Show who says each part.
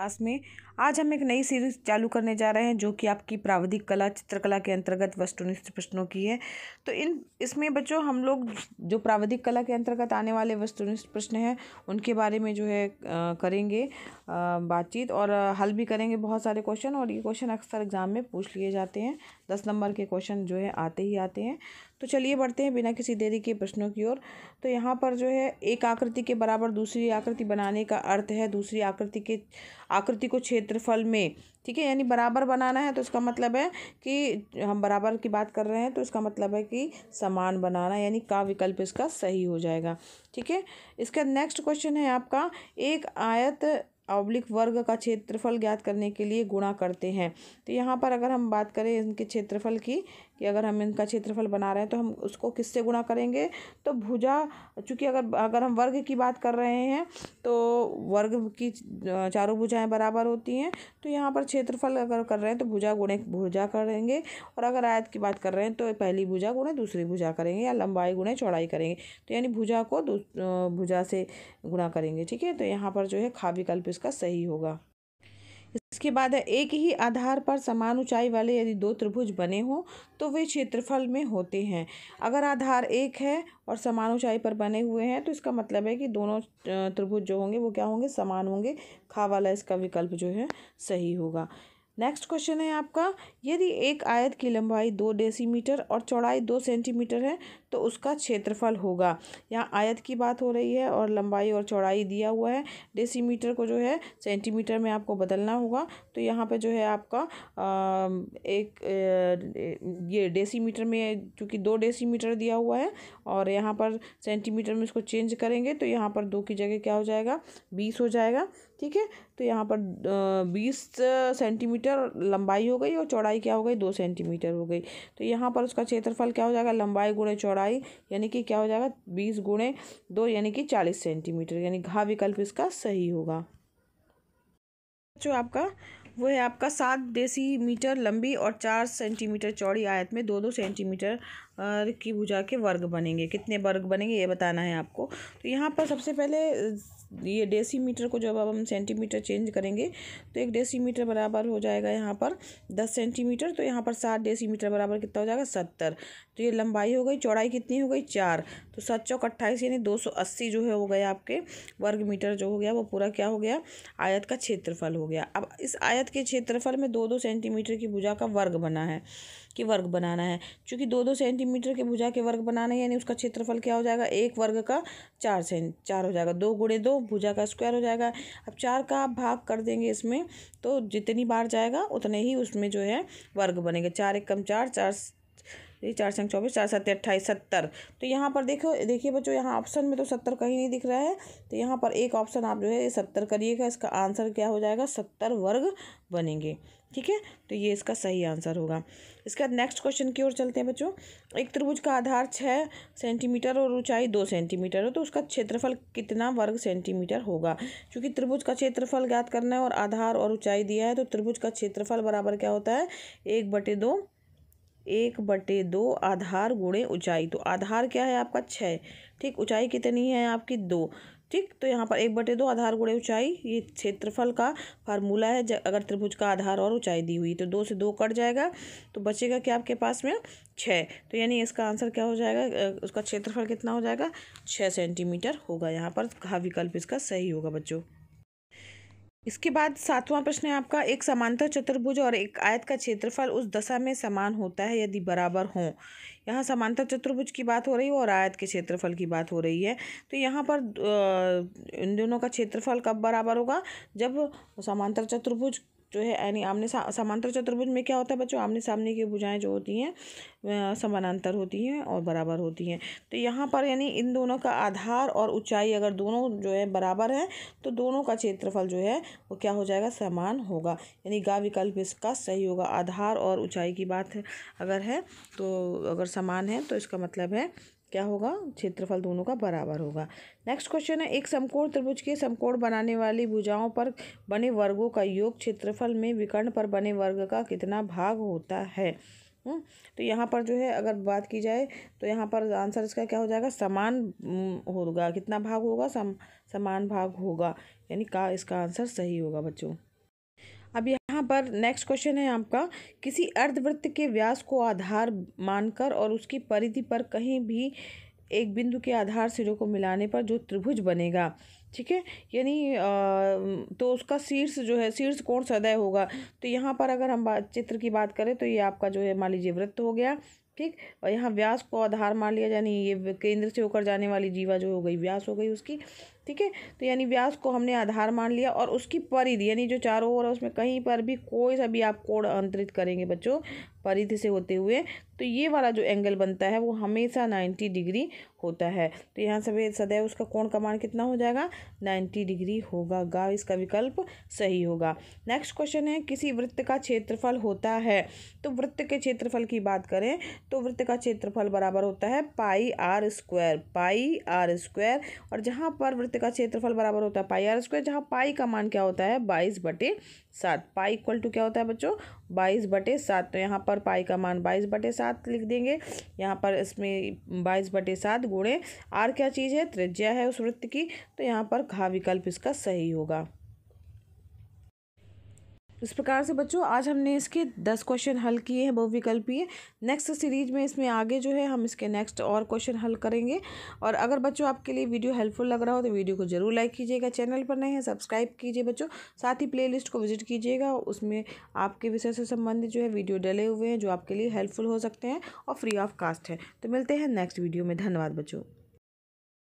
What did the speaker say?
Speaker 1: Class में आज हम एक नई सीरीज चालू करने जा रहे हैं जो कि आपकी प्राविधिक कला चित्रकला के अंतर्गत वस्तुनिष्ठ प्रश्नों की है तो इन इसमें बच्चों हम लोग जो प्राविधिक कला के अंतर्गत आने वाले वस्तुनिष्ठ प्रश्न हैं उनके बारे में जो है करेंगे बातचीत और हल भी करेंगे बहुत सारे क्वेश्चन और ये क्वेश्चन अक्सर एग्ज़ाम में पूछ लिए जाते हैं दस नंबर के क्वेश्चन जो है आते ही आते हैं तो चलिए बढ़ते हैं बिना किसी देरी के प्रश्नों की ओर तो यहाँ पर जो है एक आकृति के बराबर दूसरी आकृति बनाने का अर्थ है दूसरी आकृति के आकृति को क्षेत्रफल में ठीक है यानी बराबर बनाना है तो इसका मतलब है कि हम बराबर की बात कर रहे हैं तो इसका मतलब है कि समान बनाना यानी का विकल्प इसका सही हो जाएगा ठीक है इसका नेक्स्ट क्वेश्चन है आपका एक आयत अवलिक वर्ग का क्षेत्रफल ज्ञात करने के लिए गुणा करते हैं तो यहाँ पर अगर हम बात करें इनके क्षेत्रफल की कि अगर हम इनका क्षेत्रफल बना रहे हैं तो हम उसको किससे गुणा करेंगे तो भुजा चूँकि अगर अगर हम वर्ग की बात कर रहे हैं तो वर्ग की चारों भुजाएं बराबर होती हैं तो यहाँ पर क्षेत्रफल अगर कर रहे हैं तो भुजा गुणे भुजा करेंगे और अगर आयत की बात कर रहे हैं तो पहली भुजा गुणे दूसरी भुजा करेंगे या लंबाई गुणे चौड़ाई करेंगे तो यानी भुजा को भुजा से गुणा करेंगे ठीक है तो यहाँ पर जो है खा विकल्प इसका सही होगा इसके बाद है एक ही आधार पर समान ऊंचाई वाले यदि दो त्रिभुज बने हों तो वे क्षेत्रफल में होते हैं अगर आधार एक है और समान ऊंचाई पर बने हुए हैं तो इसका मतलब है कि दोनों त्रिभुज जो होंगे वो क्या होंगे समान होंगे खा वाला इसका विकल्प जो है सही होगा नेक्स्ट क्वेश्चन है आपका यदि एक आयत की लंबाई दो डेसीमीटर और चौड़ाई दो सेंटीमीटर है तो उसका क्षेत्रफल होगा यहाँ आयत की बात हो रही है और लंबाई और चौड़ाई दिया हुआ है डेसीमीटर को जो है सेंटीमीटर में आपको बदलना होगा तो यहाँ पे जो है आपका एक ये डेसीमीटर में चूँकि दो डेसीमीटर दिया हुआ है और यहाँ पर सेंटीमीटर में इसको चेंज करेंगे तो यहाँ पर दो की जगह क्या हो जाएगा बीस हो जाएगा ठीक है तो यहाँ पर बीस सेंटीमीटर लंबाई हो गई और चौड़ाई क्या हो गई दो सेंटीमीटर हो गई तो यहाँ पर उसका क्षेत्रफल क्या हो जाएगा लंबाई गुड़े चौड़ाई चौड़ाई यानी कि क्या हो जाएगा बीस गुणे दो यानी कि चालीस सेंटीमीटर यानी घा विकल्प इसका सही होगा जो आपका वो है आपका सात देसी मीटर लंबी और चार सेंटीमीटर चौड़ी आयत में दो दो सेंटीमीटर की भुजा के वर्ग बनेंगे कितने वर्ग बनेंगे ये बताना है आपको तो यहाँ पर सबसे पहले ये डेसीमीटर को जब अब हम सेंटीमीटर चेंज करेंगे तो एक डेसीमीटर बराबर हो जाएगा यहाँ पर दस सेंटीमीटर तो यहाँ पर सात डेसीमीटर बराबर कितना हो जाएगा सत्तर तो ये लंबाई हो गई चौड़ाई कितनी हो गई चार तो सात चौक अट्ठाईस यानी दो सौ अस्सी जो है हो गया आपके वर्ग मीटर जो हो गया वो पूरा क्या हो गया आयत का क्षेत्रफल हो गया अब इस आयत के क्षेत्रफल में दो दो सेंटीमीटर की भुजा का वर्ग बना है कि वर्ग बनाना है क्योंकि दो दो सेंटीमीटर के भुजा के वर्ग बनाना है यानी उसका क्षेत्रफल क्या हो जाएगा एक वर्ग का चार सेंट चार हो जाएगा दो गुड़े दो भुजा का स्क्वायर हो जाएगा अब चार का आप भाग कर देंगे इसमें तो जितनी बार जाएगा उतने ही उसमें जो है वर्ग बनेगा चार एक कम चार चार ये चार संग चौबीस चार सत्तर अट्ठाईस सत्तर तो यहाँ पर देखो देखिए बच्चों यहाँ ऑप्शन में तो सत्तर कहीं नहीं दिख रहा है तो यहाँ पर एक ऑप्शन आप जो है ये सत्तर करिएगा इसका आंसर क्या हो जाएगा सत्तर वर्ग बनेंगे ठीक है तो ये इसका सही आंसर होगा इसके बाद नेक्स्ट क्वेश्चन की ओर चलते हैं बच्चों एक त्रिभुज का आधार छः सेंटीमीटर और ऊंचाई दो सेंटीमीटर हो तो उसका क्षेत्रफल कितना वर्ग सेंटीमीटर होगा क्योंकि त्रिभुज का क्षेत्रफल ज्ञात करना है और आधार और ऊंचाई दिया है तो त्रिभुज का क्षेत्रफल बराबर क्या होता है एक बटे दो एक बटे दो आधार गुणे ऊंचाई तो आधार क्या है आपका छः ठीक ऊंचाई कितनी है आपकी दो ठीक तो यहाँ पर एक बटे दो आधार गुड़े ऊंचाई ये क्षेत्रफल का फार्मूला है अगर त्रिभुज का आधार और ऊंचाई दी हुई तो दो से दो कट जाएगा तो बचेगा क्या आपके पास में छः तो यानी इसका आंसर क्या हो जाएगा उसका क्षेत्रफल कितना हो जाएगा छः सेंटीमीटर होगा यहाँ पर हाँ विकल्प इसका सही होगा बच्चों इसके बाद सातवां प्रश्न है आपका एक समांतर चतुर्भुज और एक आयत का क्षेत्रफल उस दशा में समान होता है यदि बराबर हों यहाँ समांतर चतुर्भुज की बात हो रही है और आयत के क्षेत्रफल की बात हो रही है तो यहाँ पर इन दोनों का क्षेत्रफल कब बराबर होगा जब समांतर चतुर्भुज जो है यानी आमने समांतर चतुर्भुज में क्या होता है बच्चों आमने सामने की भुजाएं जो होती हैं समानांतर होती हैं और बराबर होती हैं तो यहाँ पर यानी इन दोनों का आधार और ऊंचाई अगर दोनों जो है बराबर हैं तो दोनों का क्षेत्रफल जो है वो क्या हो जाएगा समान होगा यानी गा विकल्प इसका सही होगा आधार और ऊँचाई की बात अगर है तो अगर समान है तो इसका मतलब है क्या होगा क्षेत्रफल दोनों का बराबर होगा नेक्स्ट क्वेश्चन है एक समकोण त्रिभुज के समकोण बनाने वाली भुजाओं पर बने वर्गों का योग क्षेत्रफल में विकर्ण पर बने वर्ग का कितना भाग होता है हुँ? हम्म, तो यहाँ पर जो है अगर बात की जाए तो यहाँ पर आंसर इसका क्या हो जाएगा समान हम्म, होगा कितना भाग होगा सम समान भाग होगा यानी का इसका आंसर सही होगा बच्चों अब यहाँ पर नेक्स्ट क्वेश्चन है आपका किसी अर्धवृत्त के व्यास को आधार मानकर और उसकी परिधि पर कहीं भी एक बिंदु के आधार सिरों को मिलाने पर जो त्रिभुज बनेगा ठीक है यानी तो उसका शीर्ष जो है शीर्ष कोण सदैव होगा तो यहाँ पर अगर हम बात चित्र की बात करें तो ये आपका जो है मान लीजिए वृत्त हो गया ठीक और यहाँ व्यास को आधार मान लिया यानी ये केंद्र से होकर जाने वाली जीवा जो हो गई व्यास हो गई उसकी ठीक है तो यानी व्यास को हमने आधार मान लिया और उसकी परिधि यानी जो चारों ओर है उसमें कहीं पर भी कोई सा भी आप कोण अंतरित करेंगे बच्चों परिधि से होते हुए तो ये वाला जो एंगल बनता है वो हमेशा नाइन्टी डिग्री होता है तो यहाँ सभी सदैव उसका कोण का मान कितना हो जाएगा नाइन्टी डिग्री होगा गा इसका विकल्प सही होगा नेक्स्ट क्वेश्चन है किसी वृत्त का क्षेत्रफल होता है तो वृत्त के क्षेत्रफल की बात करें तो वृत्त का क्षेत्रफल बराबर होता है pi R square pi R square और जहाँ पर वृत्त का क्षेत्रफल बराबर होता है पाई आर स्क्वायर जहाँ पाई का मान क्या होता है बाईस बटे सात पाई इक्वल टू क्या होता है बच्चों बाईस बटे सात तो यहाँ पर पाई का मान बाईस बटे सात लिख देंगे यहाँ पर इसमें बाईस बटे सात गुणे आर क्या चीज़ है त्रिज्या है उस वृत्त की तो यहाँ पर घा विकल्प इसका सही होगा इस प्रकार से बच्चों आज हमने इसके दस क्वेश्चन हल किए हैं बहुविकल्पीय नेक्स्ट सीरीज में इसमें आगे जो है हम इसके नेक्स्ट और क्वेश्चन हल करेंगे और अगर बच्चों आपके लिए वीडियो हेल्पफुल लग रहा हो तो वीडियो को जरूर लाइक कीजिएगा चैनल पर नए हैं सब्सक्राइब कीजिए बच्चों साथ ही प्ले को विजिट कीजिएगा उसमें आपके विषय से संबंधित जो है वीडियो डले हुए हैं जो आपके लिए हेल्पफुल हो सकते हैं और फ्री ऑफ कास्ट है तो मिलते हैं नेक्स्ट वीडियो में धन्यवाद बच्चों